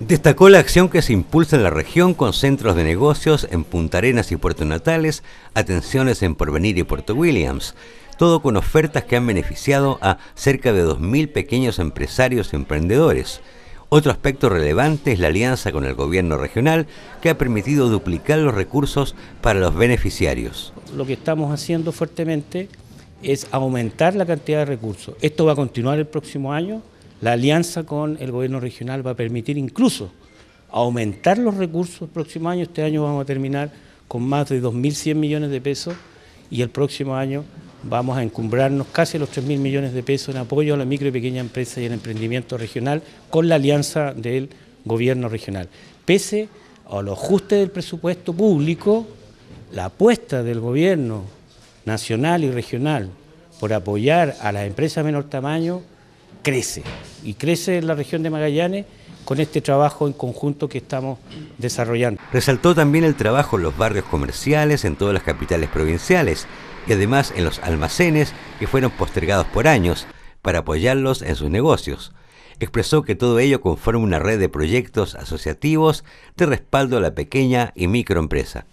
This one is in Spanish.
Destacó la acción que se impulsa en la región con centros de negocios en Punta Arenas y Puerto Natales, atenciones en Porvenir y Puerto Williams, todo con ofertas que han beneficiado a cerca de 2.000 pequeños empresarios y emprendedores. Otro aspecto relevante es la alianza con el gobierno regional que ha permitido duplicar los recursos para los beneficiarios. Lo que estamos haciendo fuertemente es aumentar la cantidad de recursos. Esto va a continuar el próximo año la alianza con el gobierno regional va a permitir incluso aumentar los recursos el próximo año. Este año vamos a terminar con más de 2.100 millones de pesos y el próximo año vamos a encumbrarnos casi los 3.000 millones de pesos en apoyo a la micro y pequeña empresa y el emprendimiento regional con la alianza del gobierno regional. Pese a los ajustes del presupuesto público, la apuesta del gobierno nacional y regional por apoyar a las empresas de menor tamaño crece, y crece en la región de Magallanes con este trabajo en conjunto que estamos desarrollando. Resaltó también el trabajo en los barrios comerciales, en todas las capitales provinciales y además en los almacenes que fueron postergados por años para apoyarlos en sus negocios. Expresó que todo ello conforma una red de proyectos asociativos de respaldo a la pequeña y microempresa.